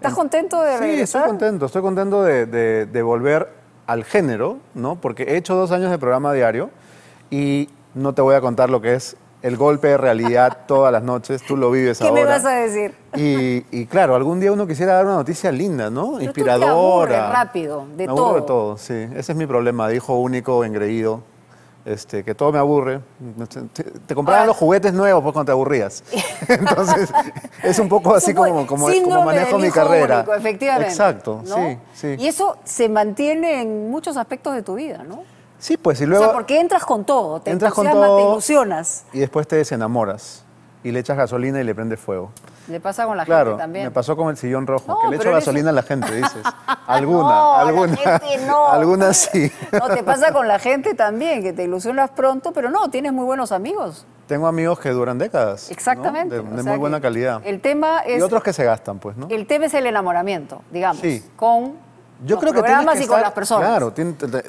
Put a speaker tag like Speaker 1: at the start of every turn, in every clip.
Speaker 1: ¿Estás contento de Sí,
Speaker 2: estoy contento, estoy contento de, volver al género, ¿no? Porque he hecho dos años de programa diario y no te voy a contar lo que es el golpe de realidad todas las noches, tú lo vives ahora. ¿Qué me vas a decir? Y, claro, algún día uno quisiera dar una noticia linda, ¿no? Inspiradora. Tú
Speaker 1: rápido, de todo. de
Speaker 2: todo, sí. Ese es mi problema, hijo único, engreído. Este, que todo me aburre. Te, compraban los juguetes nuevos pues, cuando te aburrías. Entonces, es un poco así como, como, manejo mi carrera. Exacto, sí, Y
Speaker 1: eso se mantiene en muchos aspectos de tu vida, ¿no?
Speaker 2: Sí, pues y luego... O sea,
Speaker 1: porque entras con todo, te entras con todo,
Speaker 2: te Y después te desenamoras y le echas gasolina y le prendes fuego.
Speaker 1: Le pasa con la gente también. Me
Speaker 2: pasó con el sillón rojo, que le echo gasolina a la gente, dices. Alguna, alguna. sí. No, te pasa
Speaker 1: con la gente también, que te ilusionas pronto, pero no, tienes muy buenos amigos.
Speaker 2: Tengo amigos que duran décadas. Exactamente. De, muy buena calidad.
Speaker 1: El tema Y otros
Speaker 2: que se gastan, pues, ¿no?
Speaker 1: El tema es el enamoramiento, digamos. Con yo creo que y con las personas. Claro,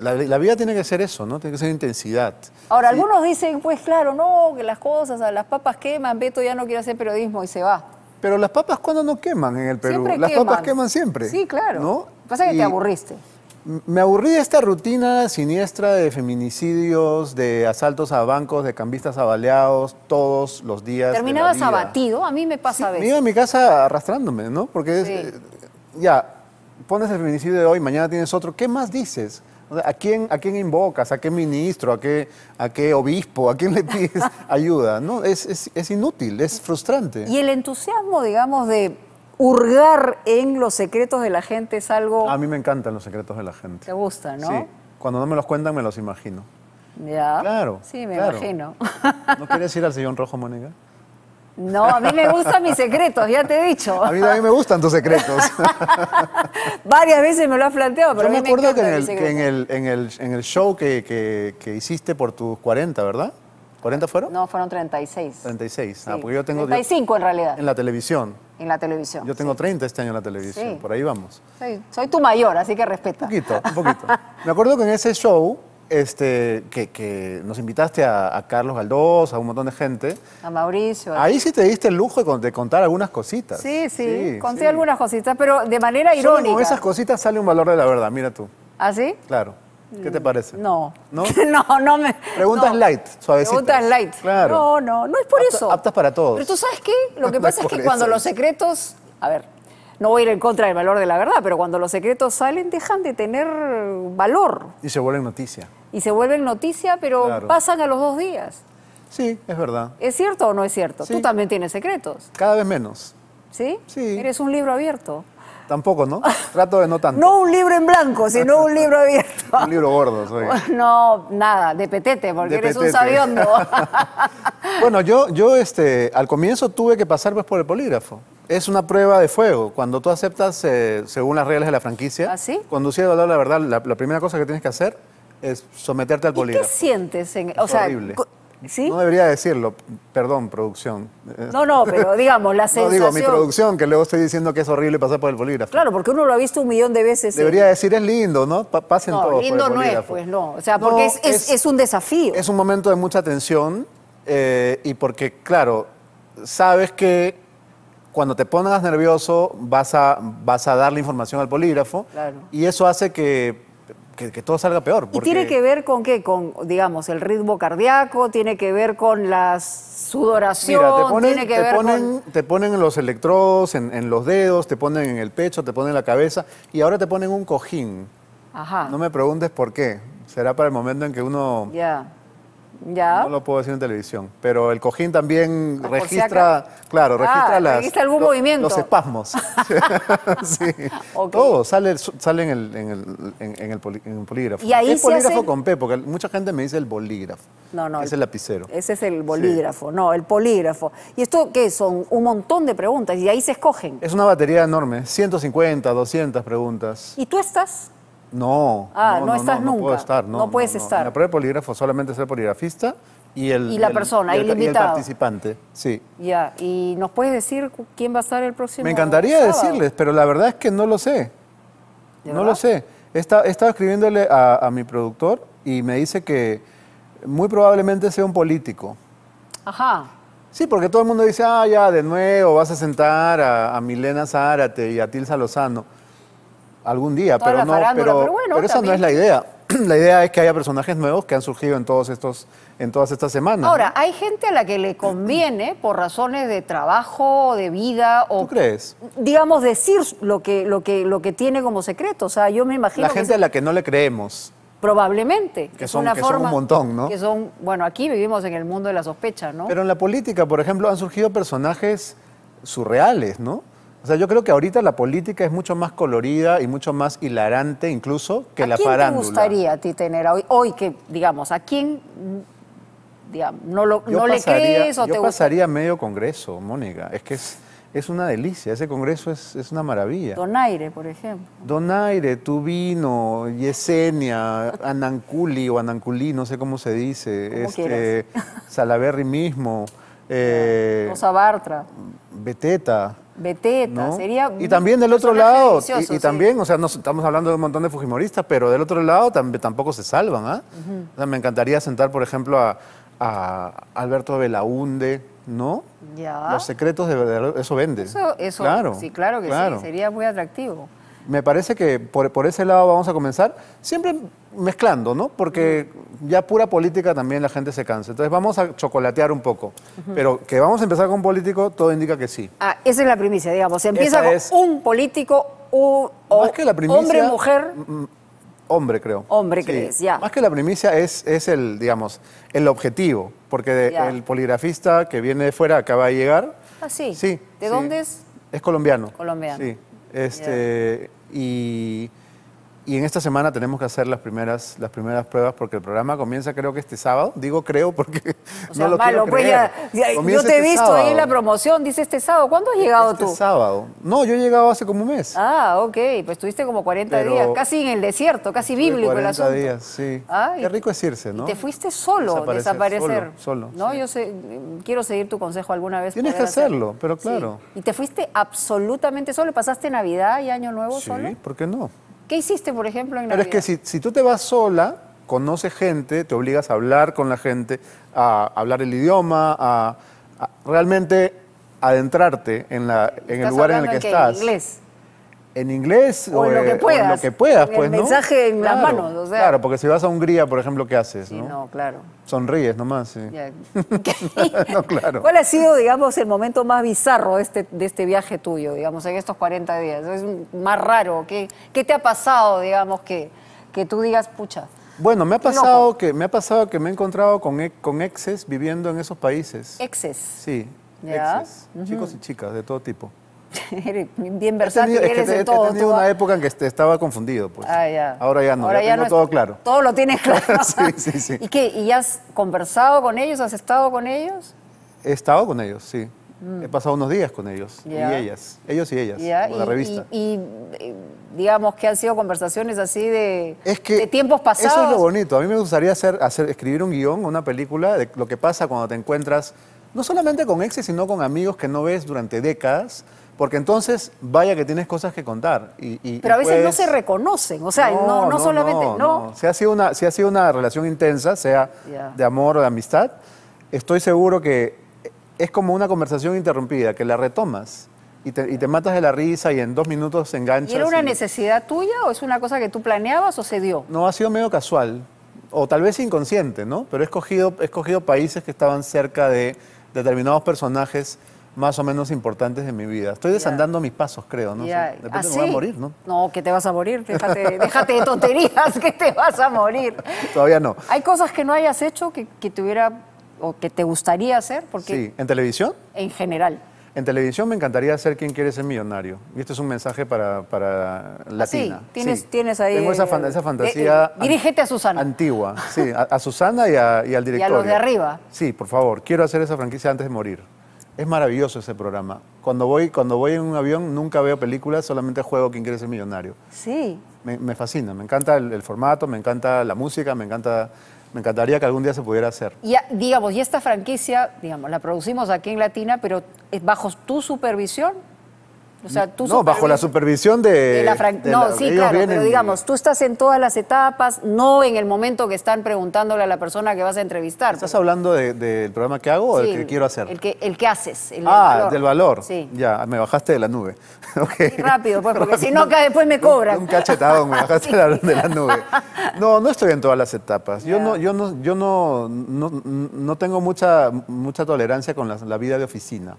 Speaker 2: la, vida tiene que ser eso, ¿no? Tiene que ser intensidad.
Speaker 1: Ahora, algunos dicen, pues claro, no, que las cosas, las papas queman, Beto ya no quiere hacer periodismo y se va.
Speaker 2: Pero las papas, cuando no queman en el Perú? las papas queman siempre. Sí, claro. ¿no? Pasa que te aburriste. Me aburrí de esta rutina siniestra de feminicidios, de asaltos a bancos, de cambistas abaleados todos los días. Terminabas abatido,
Speaker 1: a mí me pasa a Me iba a
Speaker 2: mi casa arrastrándome, ¿no? Porque es, eh, ya, pones el feminicidio de hoy, mañana tienes otro, ¿qué más dices? ¿A quién, ¿A quién invocas? ¿A qué ministro? ¿A qué, a qué obispo? ¿A quién le pides ayuda? No, es, inútil, es frustrante. Y
Speaker 1: el entusiasmo, digamos, de hurgar en los secretos de la gente es algo... A
Speaker 2: mí me encantan los secretos de la gente. Te gusta, ¿no? Sí. Cuando no me los cuentan, me los imagino.
Speaker 1: Ya. Claro. Sí, me imagino.
Speaker 2: ¿No quieres ir al sillón rojo, Mónica?
Speaker 1: No, a mí me gustan mis secretos, ya te he dicho. A
Speaker 2: mí también me gustan tus secretos.
Speaker 1: Varias veces me lo has planteado, pero Yo me, acuerdo que, en
Speaker 2: el, en, el, en, show que, hiciste por tus 40, ¿verdad? ¿40 fueron? No, fueron 36. 36, ah, porque yo tengo...
Speaker 1: 35 en realidad. En
Speaker 2: la televisión.
Speaker 1: En la televisión. Yo
Speaker 2: tengo 30 este año en la televisión, por ahí vamos.
Speaker 1: Soy, soy tu mayor, así que respeta. Un poquito,
Speaker 2: un poquito. me acuerdo que en ese show este, que, nos invitaste a, Carlos Galdós, a un montón de gente.
Speaker 1: A Mauricio. Ahí
Speaker 2: sí te diste el lujo de, contar algunas cositas. Sí, sí, conté
Speaker 1: algunas cositas, pero de manera Solo irónica. con esas
Speaker 2: cositas sale un valor de la verdad, mira tú. ¿Ah, sí? Claro. ¿Qué te parece? No. ¿No? no, no me. Preguntas light, suavecitas. Preguntas light. Claro. No, no, no es por eso. Aptas para todos. Pero tú sabes
Speaker 1: qué? Lo que pasa es, que cuando los secretos. A ver, no voy a ir en contra del valor de la verdad, pero cuando los secretos salen dejan de tener valor.
Speaker 2: Y se vuelven noticia.
Speaker 1: Y se vuelven noticia, pero pasan a los dos días. Sí, es verdad. ¿Es cierto o no es cierto? Tú también tienes secretos.
Speaker 2: Cada vez menos.
Speaker 1: ¿Sí? Sí. Eres un libro abierto.
Speaker 2: Tampoco, ¿no? Trato de no tanto. No un libro en blanco, sino un libro abierto. un libro gordo, soy.
Speaker 1: No, nada, de petete, porque eres un sabiondo.
Speaker 2: bueno, yo, yo este, al comienzo tuve que pasar pues, por el polígrafo. Es una prueba de fuego. Cuando tú aceptas, eh, según las reglas de la franquicia, ¿Ah, conducir el valor, la verdad, la, primera cosa que tienes que hacer es someterte al polígrafo. ¿Y ¿Qué
Speaker 1: sientes? En... O sea, horrible.
Speaker 2: No debería decirlo, perdón, producción. No, no, pero
Speaker 1: digamos, la sensación... No digo, mi
Speaker 2: producción, que luego estoy diciendo que es horrible pasar por el polígrafo. Claro, porque uno lo ha visto un millón de veces. Debería decir, es lindo, ¿no? pasen todos lindo por el no es, pues
Speaker 1: no. O sea, porque es,
Speaker 2: un desafío. Es un momento de mucha tensión eh, y porque, claro, sabes que cuando te pongas nervioso vas a, vas a dar la información al polígrafo y eso hace que que, todo salga peor. ¿Y tiene que
Speaker 1: ver con qué? Con, digamos, el ritmo cardíaco, tiene que ver con la
Speaker 2: sudoración, Mira, te ponen, ponen, los electrodos en, los dedos, te ponen en el pecho, te ponen en la cabeza y ahora te ponen un cojín. Ajá. No me preguntes por qué. Será para el momento en que uno...
Speaker 1: Ya. No
Speaker 2: lo puedo decir en televisión, pero el cojín también ah, registra, claro, registra ah, las los espasmos. Todo sale, en, el, en, el, en, el, polígrafo. ¿Y ahí es polígrafo con P, porque mucha gente me dice el bolígrafo. No, no. Es el lapicero.
Speaker 1: Ese es el bolígrafo, no, el polígrafo. ¿Y esto qué son? Un montón de preguntas y ahí se escogen.
Speaker 2: Es una batería enorme, 150, 200 preguntas.
Speaker 1: ¿Y tú estás?
Speaker 2: Ah, no. no, estás No puedo estar, no. puedes estar. la prueba de polígrafo solamente es el poligrafista y el. Y la persona, y el, y participante, sí.
Speaker 1: Ya, ¿y nos puedes decir quién va a estar el próximo? Me encantaría decirles,
Speaker 2: pero la verdad es que no lo sé. No lo sé. He estado, escribiéndole a, mi productor y me dice que muy probablemente sea un político. Ajá. Sí, porque todo el mundo dice, ah, ya, de nuevo vas a sentar a, a Milena Zárate y a Tilsa Lozano algún día, pero no, pero, esa no es la idea. La idea es que haya personajes nuevos que han surgido en todos estos, en todas estas semanas. Ahora,
Speaker 1: hay gente a la que le conviene por razones de trabajo, de vida o ¿Tú crees? digamos decir lo que lo que lo que tiene como secreto, o sea, yo me imagino La gente a
Speaker 2: la que no le creemos.
Speaker 1: Probablemente. Que, son, que son, un montón, ¿no? Que son, bueno, aquí vivimos en el mundo de la sospecha, ¿no? Pero
Speaker 2: en la política, por ejemplo, han surgido personajes surreales, ¿no? O sea, yo creo que ahorita la política es mucho más colorida y mucho más hilarante incluso que la farándula. ¿A ¿Quién te gustaría
Speaker 1: a ti tener hoy, hoy que, digamos, a quién no, le crees o te Yo pasaría
Speaker 2: medio congreso, Mónica. Es que es, una delicia, ese congreso es, una maravilla.
Speaker 1: Donaire, por ejemplo.
Speaker 2: Donaire, Tubino, Yesenia, Ananculi o Ananculi, no sé cómo se dice. ¿Cómo este, Salaberry mismo. Eh,
Speaker 1: Rosa
Speaker 2: Beteta.
Speaker 1: Beteta, sería... Y también del otro lado, y, también,
Speaker 2: o sea, nos estamos hablando de un montón de fujimoristas, pero del otro lado también tampoco se salvan, ¿ah? o sea, me encantaría sentar, por ejemplo, a, a Alberto Belaunde, ¿no? Los secretos de, eso vende. Eso, claro, sí, claro que sí,
Speaker 1: sería muy atractivo
Speaker 2: me parece que por, por, ese lado vamos a comenzar, siempre mezclando, ¿no? Porque ya pura política también la gente se cansa. Entonces vamos a chocolatear un poco. Pero que vamos a empezar con un político, todo indica que sí.
Speaker 1: Ah, esa es la primicia, digamos. Se empieza con un político, un hombre, mujer.
Speaker 2: Hombre, creo. Hombre, crees, ya. Más que la primicia es, es el, digamos, el objetivo. Porque el poligrafista que viene de fuera acaba de llegar.
Speaker 1: Ah, sí. ¿De dónde es?
Speaker 2: Es colombiano.
Speaker 1: Colombiano. Sí.
Speaker 2: Este, Y y en esta semana tenemos que hacer las primeras, las primeras pruebas porque el programa comienza creo que este sábado. Digo creo porque no lo pues Ya, yo te he este visto ahí en la
Speaker 1: promoción, dice este sábado. ¿Cuándo has llegado este tú? Este
Speaker 2: sábado. No, yo he llegado hace como un mes.
Speaker 1: Ah, ok. Pues estuviste como 40 días, casi en el desierto, casi bíblico el asunto. días,
Speaker 2: sí. Qué rico es irse, ¿no? te fuiste
Speaker 1: solo, desaparecer. desaparecer. Solo, No, yo sé, quiero seguir tu consejo alguna vez. Tienes que hacerlo,
Speaker 2: pero claro.
Speaker 1: Y te fuiste absolutamente solo, pasaste Navidad y Año Nuevo solo. Sí, ¿por qué no? ¿Qué hiciste, por ejemplo, en Pero es que
Speaker 2: si, tú te vas sola, conoces gente, te obligas a hablar con la gente, a hablar el idioma, a, realmente adentrarte en, la, en el lugar en el que, estás. inglés en inglés o, en lo eh, que puedas. En pues, mensaje
Speaker 1: en las manos. O sea. Claro,
Speaker 2: porque si vas a Hungría, por ejemplo, ¿qué haces? Sí, no, claro. Sonríes nomás. Sí. claro. ¿Cuál
Speaker 1: ha sido, digamos, el momento más bizarro de este, de este viaje tuyo, digamos, en estos 40 días? Es más raro. ¿Qué, te ha pasado, digamos, que, que tú digas, pucha?
Speaker 2: Bueno, me ha pasado que me ha pasado que me he encontrado con, con exes viviendo en esos países. Exes. Sí,
Speaker 1: exes.
Speaker 2: Chicos y chicas de todo tipo.
Speaker 1: bien versátil, es que todo. He tenido una
Speaker 2: época en que este, estaba confundido, pues. Ah, Ahora ya no, Ahora ya, no todo claro.
Speaker 1: Todo lo tienes claro. ¿Y qué? ¿Y has conversado con ellos? ¿Has estado con ellos?
Speaker 2: He estado con ellos, sí. Mm. He pasado unos días con ellos y ellas, ellos y ellas, y, revista.
Speaker 1: Y, digamos que han sido conversaciones así de, es que de tiempos pasados. Eso es lo
Speaker 2: bonito. A mí me gustaría hacer, hacer, escribir un guión, una película de lo que pasa cuando te encuentras no solamente con exes, sino con amigos que no ves durante décadas, porque entonces, vaya que tienes cosas que contar. Y, Pero a veces no se
Speaker 1: reconocen, o sea, no, solamente. No,
Speaker 2: Si, ha sido una, si ha sido una relación intensa, sea de amor o de amistad, estoy seguro que es como una conversación interrumpida, que la retomas. Y te, matas de la risa y en dos minutos se enganchas. ¿Y era una
Speaker 1: necesidad tuya o es una cosa que tú planeabas o se dio?
Speaker 2: No, ha sido medio casual, o tal vez inconsciente, ¿no? Pero escogido, he escogido países que estaban cerca de determinados personajes más o menos importantes de mi vida. Estoy desandando mis pasos, creo, ¿no? Después ¿Ah, voy a morir, ¿no?
Speaker 1: No, que te vas a morir, déjate, déjate de tonterías, que te vas a morir. Todavía no. ¿Hay cosas que no hayas hecho que, que te o que te gustaría hacer? Porque sí,
Speaker 2: ¿en televisión? En general. En televisión me encantaría ser quien quiere ser millonario. Y este es un mensaje para, para ah, Latina. Sí,
Speaker 1: tienes, ahí. Tengo esa, eh, fantasía. Eh,
Speaker 2: dirígete a Susana. Antigua, sí, a, Susana y, al director. Y a los de arriba. Sí, por favor, quiero hacer esa franquicia antes de morir. Es maravilloso ese programa. Cuando voy, cuando voy en un avión nunca veo películas, solamente juego Quien quiere ser millonario. Sí. Me, fascina, me encanta el, formato, me encanta la música, me encanta... Me encantaría que algún día se pudiera hacer.
Speaker 1: Y, ah, digamos, y esta franquicia, digamos, la producimos aquí en Latina, pero bajo tu supervisión o sea, tú no, bajo la
Speaker 2: supervisión de... no, sí, claro, pero digamos,
Speaker 1: tú estás en todas las etapas, no en el momento que están preguntándole a la persona que vas a entrevistar. ¿Estás
Speaker 2: hablando del programa que hago o el que quiero hacer? El
Speaker 1: que, el que haces. ah, del
Speaker 2: valor. Ya, me bajaste de la nube. rápido, pues, porque si no, después
Speaker 1: me cobran. Un, cachetado, me bajaste de la nube.
Speaker 2: No, no estoy en todas las etapas. Yo no, yo no, tengo mucha, mucha tolerancia con la vida de oficina.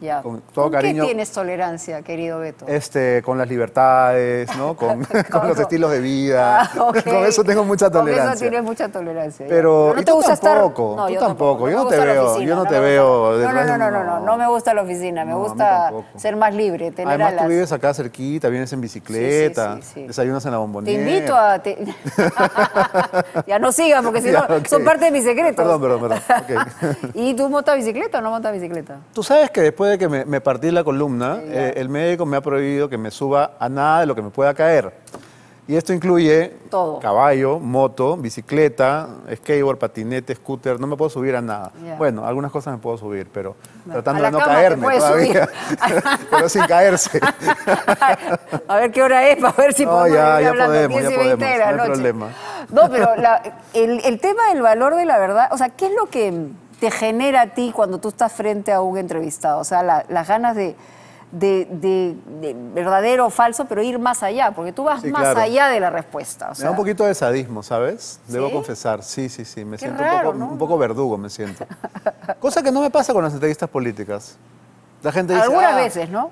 Speaker 2: Ya. Con ¿Qué tienes
Speaker 1: tolerancia, querido Beto?
Speaker 2: Este, con las libertades, ¿no? Con, los estilos de vida. Ah,
Speaker 1: con eso
Speaker 2: tengo mucha tolerancia. Con eso tienes
Speaker 1: mucha tolerancia. Pero, no te gusta tampoco, estar... no, yo tampoco. Yo no te veo, yo no
Speaker 2: te veo. No, no, no, no,
Speaker 1: no, me gusta la oficina, me gusta ser más libre, tener Además alas. tú
Speaker 2: vives acá cerquita, vienes en bicicleta, desayunas en la bombonera.
Speaker 1: Te invito a Ya no sigas porque si no son parte de mis secretos. Perdón,
Speaker 2: perdón, perdón.
Speaker 1: ¿Y tú montas bicicleta o no montas bicicleta?
Speaker 2: Tú sabes que después de que me, me partí la columna, eh, el médico me ha prohibido que me suba a nada de lo que me pueda caer. Y esto incluye caballo, moto, bicicleta, skateboard, patinete, scooter. No me puedo subir a nada. Bueno, algunas cosas me puedo subir, pero tratando de no caerme todavía. pero sin caerse. a ver qué hora es para ver si podemos ya, ya podemos, no No, pero
Speaker 1: el, el tema del valor de la verdad, o sea, ¿qué es lo que te genera a ti cuando tú estás frente a un entrevistado? O sea, las ganas de, de, de, verdadero o falso, pero ir más allá, porque tú vas más allá de la respuesta. un
Speaker 2: poquito de sadismo, ¿sabes? Debo confesar. Sí, sí, sí. Me siento un, poco, verdugo, me siento. Cosa que no me pasa con las entrevistas políticas. La gente dice. Algunas ah, veces, ¿no?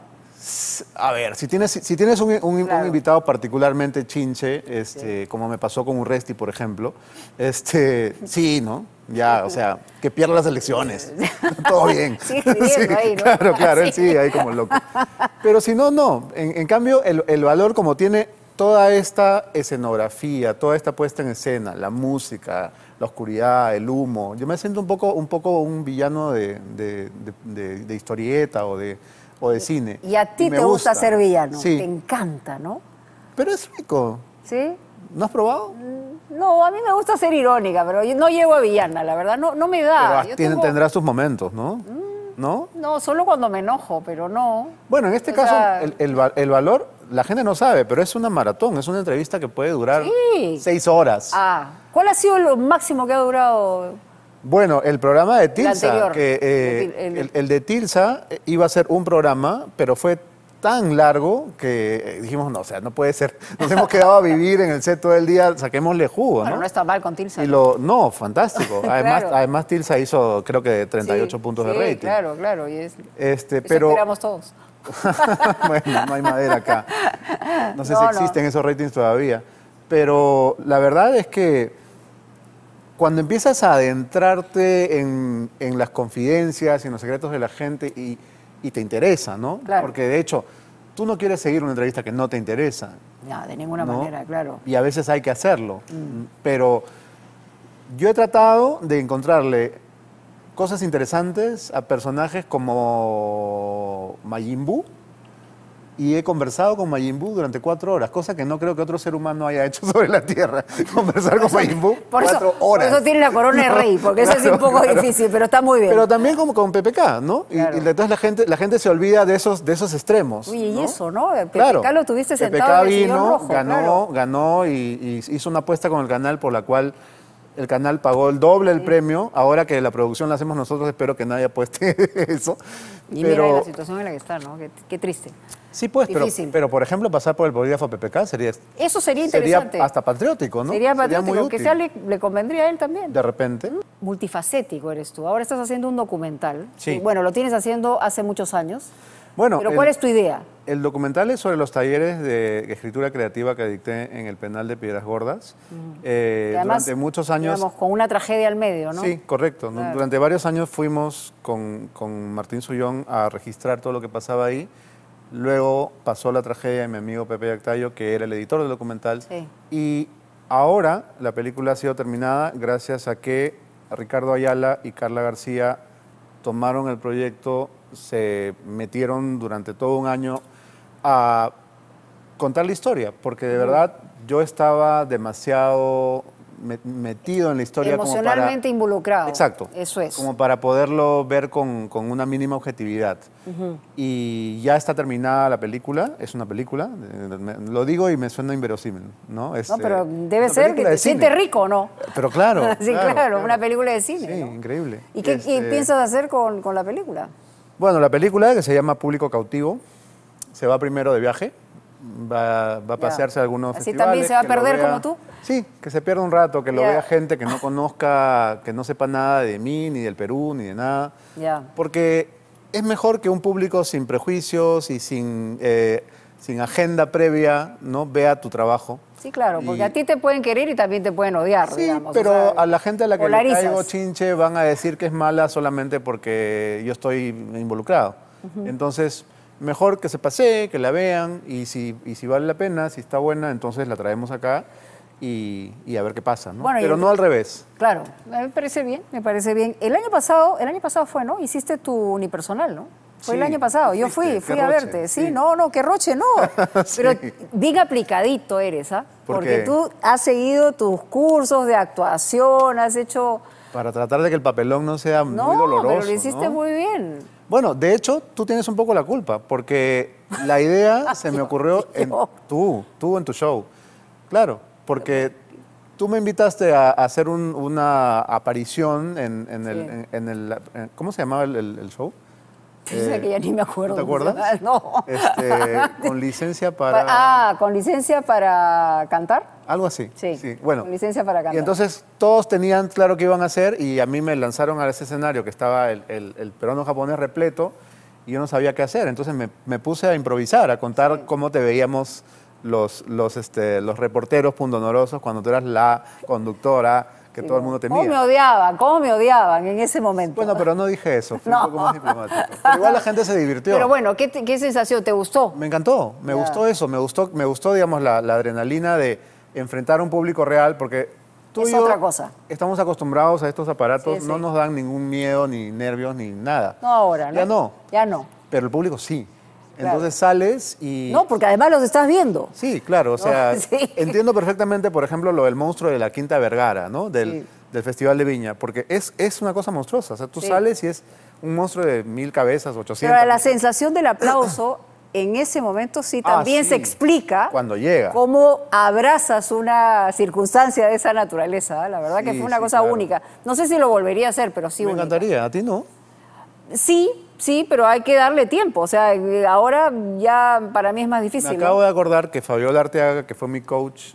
Speaker 2: A ver, si tienes, si tienes un, invitado particularmente chinche, este, como me pasó con un Resti, por ejemplo, este, sí, ¿no? Ya, o sea, que pierda las elecciones. Todo bien. Sí, ahí, ¿no? Claro, claro, sí, ahí como loco. Pero si no, no. En, cambio, el, valor como tiene toda esta escenografía, toda esta puesta en escena, la música, la oscuridad, el humo. Yo me siento un poco un, poco un villano de historieta o de de cine. Y a
Speaker 1: ti te gusta. ser villano, sí. te encanta, ¿no?
Speaker 2: Pero es rico.
Speaker 1: ¿Sí? ¿No has probado? Mm, no, a mí me gusta ser irónica, pero no llego a villana, la verdad, no, no me da. Pero
Speaker 2: tendrá sus momentos, ¿no? Mm, ¿No?
Speaker 1: No, solo cuando me enojo, pero no.
Speaker 2: Bueno, en este caso, el, valor, la gente no sabe, pero es una maratón, es una entrevista que puede durar seis horas.
Speaker 1: Ah, ¿cuál ha sido lo máximo que ha durado?
Speaker 2: Bueno, el programa de Tilsa, que, eh, el, de Tilsa eh, iba a ser un programa, pero fue tan largo que eh, dijimos, no, o sea, no puede ser. Nos hemos quedado a vivir en el set todo el día, saquémosle jugo, ¿no? no
Speaker 1: está mal con Tilsa. Y lo,
Speaker 2: no, fantástico. Además, Tilsa hizo, creo que 38 puntos de rating. claro, claro. Y es, este, pero, esperamos todos. bueno, no hay madera acá. No sé si existen esos ratings todavía. Pero la verdad es que cuando empiezas a adentrarte en, las confidencias, en los secretos de la gente y, te interesa, ¿no? Porque de hecho, tú no quieres seguir una entrevista que no te interesa.
Speaker 1: No, de ninguna manera, claro.
Speaker 2: Y a veces hay que hacerlo. Mm. Pero yo he tratado de encontrarle cosas interesantes a personajes como Mayimbu y he conversado con Mayimbu durante cuatro horas, cosa que no creo que otro ser humano haya hecho sobre la Tierra. Conversar con o cuatro eso, horas. eso tiene la corona de rey, porque eso es un poco difícil, pero está muy bien. Pero también como con PPK, ¿no? Y, entonces la gente, la gente se olvida de esos, de esos extremos. Uy,
Speaker 1: y eso, ¿no? PPK lo tuviste sentado PPK en el vino, ganó,
Speaker 2: ganó y hizo una apuesta con el canal por la cual el canal pagó el doble el premio. Ahora que la producción la hacemos nosotros, espero que nadie apueste eso. Y mira la
Speaker 1: situación en la que está, ¿no? Qué, triste.
Speaker 2: Sí, pues, pero, pero, por ejemplo, pasar por el bolígrafo PPK sería.
Speaker 1: Eso sería interesante. Sería hasta
Speaker 2: patriótico, ¿no? Sería patriótico, Aunque que sea, le,
Speaker 1: convendría a él también.
Speaker 2: De repente.
Speaker 1: Multifacético eres tú. Ahora estás haciendo un documental. Sí. bueno, lo tienes haciendo hace muchos años.
Speaker 2: Bueno, Pero ¿cuál es tu idea? El documental es sobre los talleres de escritura creativa que dicté en el penal de Piedras Gordas. Mm. Eh, además, durante muchos años...
Speaker 1: con una tragedia al medio, ¿no? Sí,
Speaker 2: correcto. Durante varios años fuimos con, Martín Sullón a registrar todo lo que pasaba ahí. Luego pasó la tragedia de mi amigo Pepe Yactayo, que era el editor del documental. Y ahora la película ha sido terminada gracias a que Ricardo Ayala y Carla García tomaron el proyecto, se metieron durante todo un año a contar la historia, porque de verdad yo estaba demasiado metido en la historia. Emocionalmente
Speaker 1: como involucrado. Exacto.
Speaker 2: Eso es. Como para poderlo ver con, con una mínima objetividad. Y ya está terminada la película, es una película, lo digo y me suena inverosímil, ¿no? no, este, pero
Speaker 1: debe ser que te rico, ¿no?
Speaker 2: Pero claro. sí, claro,
Speaker 1: una película de cine. Sí,
Speaker 2: increíble. ¿Y qué de este piensas
Speaker 1: hacer con, con la película?
Speaker 2: Bueno, la película que se llama Público Cautivo se va primero de viaje va, va a pasearse algunos festivales. Así también se va a perder como tú. Sí, que se pierda un rato, que lo vea gente que no conozca, que no sepa nada de mí, ni del Perú, ni de nada. Porque es mejor que un público sin prejuicios y sin, eh, agenda previa no vea tu trabajo.
Speaker 1: Sí, claro, porque a ti te pueden querer y también te pueden odiar.
Speaker 2: Sí, pero a la gente a la que le caigo chinche van a decir que es mala solamente porque yo estoy involucrado. Entonces, mejor que se pase, que la vean y si, y si vale la pena, si está buena, entonces la traemos acá y, a ver qué pasa, ¿no? Pero no al revés.
Speaker 1: Claro, me parece bien, me parece bien. El año pasado, el año pasado fue, ¿no? Hiciste tu personal, ¿no? Fue el año pasado, yo fui, fui a verte. Sí, no, no, qué roche, no. Pero bien aplicadito eres, ¿ah? Porque tú has seguido tus cursos de actuación, has hecho...
Speaker 2: Para tratar de que el papelón no sea muy doloroso. Pero lo hiciste muy bien. Bueno, de hecho, tú tienes un poco la culpa, porque la idea se me ocurrió en tú, tú en tu show. Claro, porque tú me invitaste a, hacer una aparición en, el, ¿Cómo se llamaba el, show? Yo que ya ni me acuerdo. ¿Te acuerdas? No. Este, con licencia para...
Speaker 1: Ah, con licencia para cantar.
Speaker 2: Algo así. Sí. Bueno. Con
Speaker 1: licencia para cantar. Y
Speaker 2: entonces todos tenían claro qué iban a hacer y a mí me lanzaron a ese escenario que estaba el, el, el peruano japonés repleto y yo no sabía qué hacer. Entonces me, me puse a improvisar, a contar cómo te veíamos los, los, este, los reporteros pundonorosos cuando tú eras la conductora que todo el mundo te ¿Cómo me
Speaker 1: odiaban? ¿Cómo me odiaban en ese momento? Bueno, pero
Speaker 2: no dije eso, un igual la gente se divirtió. Pero
Speaker 1: bueno, ¿qué, qué sensación? ¿Te gustó?
Speaker 2: Me encantó, me gustó eso, me gustó, me gustó digamos, la, adrenalina de enfrentar a un público real, porque tú es otra cosa. estamos acostumbrados a estos aparatos, no nos dan ningún miedo, ni nervios, ni nada.
Speaker 1: No ahora, Ya no. Ya no.
Speaker 2: Pero el público sí. Entonces sales y... No,
Speaker 1: porque además los estás viendo.
Speaker 2: Sí, claro, o sea, entiendo perfectamente, por ejemplo, lo del monstruo de la Quinta Vergara, ¿no? Del, Festival de Viña, porque es, es una cosa monstruosa, o sea, tú sales y es un monstruo de mil cabezas, 800. Pero la
Speaker 1: sensación del aplauso en ese momento sí ah, también se
Speaker 2: explica... Cuando llega.
Speaker 1: Cómo abrazas una circunstancia de esa naturaleza, ¿eh? la verdad que fue una cosa única. No sé si lo volvería a hacer, pero sí Me encantaría, a ti no sí, sí, pero hay que darle tiempo. O sea, ahora ya para mí es más difícil. Me acabo
Speaker 2: de acordar que Fabiola Arteaga, que fue mi coach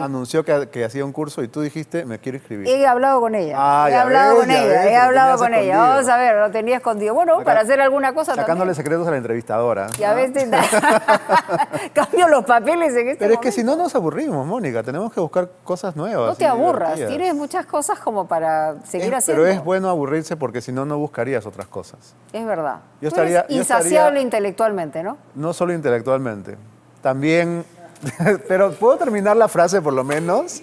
Speaker 2: anunció que, hacía un curso y tú dijiste, me quiero inscribir. He
Speaker 1: hablado con ella. Ah, he hablado con ella, he hablado con ella. Vamos a ver, lo tenía escondido. Bueno, para hacer alguna cosa Sacándole
Speaker 2: secretos a la entrevistadora. a
Speaker 1: veces
Speaker 2: cambio los papeles en este Pero es que si no nos aburrimos, Mónica, tenemos que buscar cosas nuevas. No te aburras, tienes
Speaker 1: muchas cosas como para seguir haciendo. Pero es
Speaker 2: bueno aburrirse porque si no, no buscarías otras cosas.
Speaker 1: Es verdad. Yo estaría, insaciable intelectualmente, ¿no?
Speaker 2: No solo intelectualmente, también Pero ¿puedo terminar la frase por lo menos?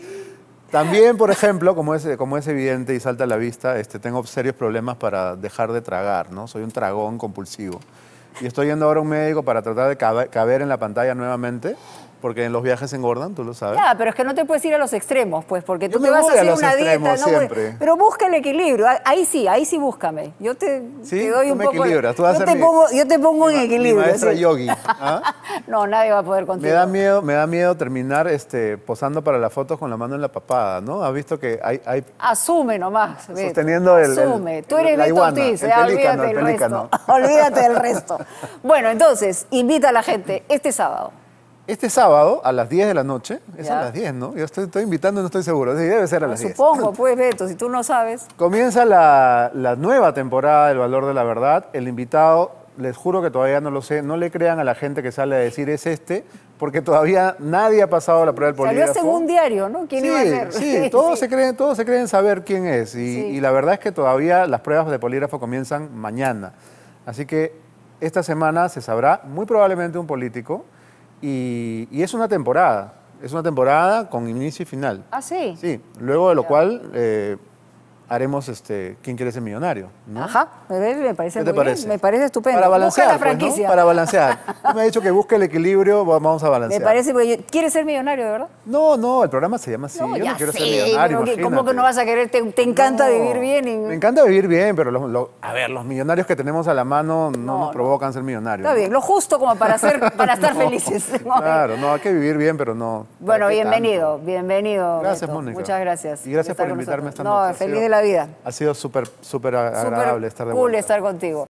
Speaker 2: También, por ejemplo, como es, evidente y salta a la vista, este, tengo serios problemas para dejar de tragar, ¿no? Soy un tragón compulsivo. Y estoy yendo ahora a un médico para tratar de caber en la pantalla nuevamente porque en los viajes engordan, tú lo sabes.
Speaker 1: Ya, pero es que no te puedes ir a los extremos, pues, porque tú te vas a hacer a una dieta. Siempre. Pero busca el equilibrio. Ahí sí, ahí sí búscame. Yo te, doy tú un me poco. Tú vas yo, a te pongo, yo te pongo en equilibrio. Mi maestra ¿Ah? no, nadie va a poder contigo. Me da
Speaker 2: miedo, me da miedo terminar este, posando para las fotos con la mano en la papada, ¿no? Has visto que hay.
Speaker 1: Asume nomás. Sosteniendo el. Asume. tú eres Beto Ortiz, el eh, olvídate del resto. olvídate del resto. Bueno, entonces, invita a la gente este sábado.
Speaker 2: Este sábado, a las 10 de la noche, es a las 10, ¿no? Yo estoy, invitando invitando, no estoy seguro, sí, debe ser a las 10. Supongo,
Speaker 1: pues Beto, si tú no sabes.
Speaker 2: Comienza la, nueva temporada del Valor de la Verdad. El invitado, les juro que todavía no lo sé, no le crean a la gente que sale a decir es este, porque todavía nadie ha pasado la prueba del este polígrafo. Salió según
Speaker 1: diario, ¿no? ¿Quién sí, iba a ser? Sí, todos,
Speaker 2: Se creen, todos saber quién es. Y, y la verdad es que todavía las pruebas de polígrafo comienzan mañana. Así que esta semana se sabrá muy probablemente un político, y, es una temporada. Es una temporada con inicio y final. Ah, sí. Sí, luego de lo cual eh, haremos este, ¿Quién quiere ser millonario? Ajá,
Speaker 1: me parece me
Speaker 2: parece estupendo. Para balancear, pues, Para balancear. me ha dicho que busque el equilibrio, vamos a balancear. Me
Speaker 1: parece, porque ¿quieres ser millonario, de verdad?
Speaker 2: No, no, el programa se llama así, yo no quiero ser millonario, ¿Cómo que no
Speaker 1: vas a querer? Te, encanta vivir bien. Me
Speaker 2: encanta vivir bien, pero a ver, los millonarios que tenemos a la mano no, nos provocan ser millonarios. Está
Speaker 1: bien, lo justo como para, ser, para estar felices. Claro,
Speaker 2: no, hay que vivir bien, pero no.
Speaker 1: Bueno, bienvenido, bienvenido. Gracias, Mónica. Muchas gracias. Y gracias por invitarme esta noche. feliz de la
Speaker 2: ha sido súper, super agradable estar de cool
Speaker 1: estar contigo.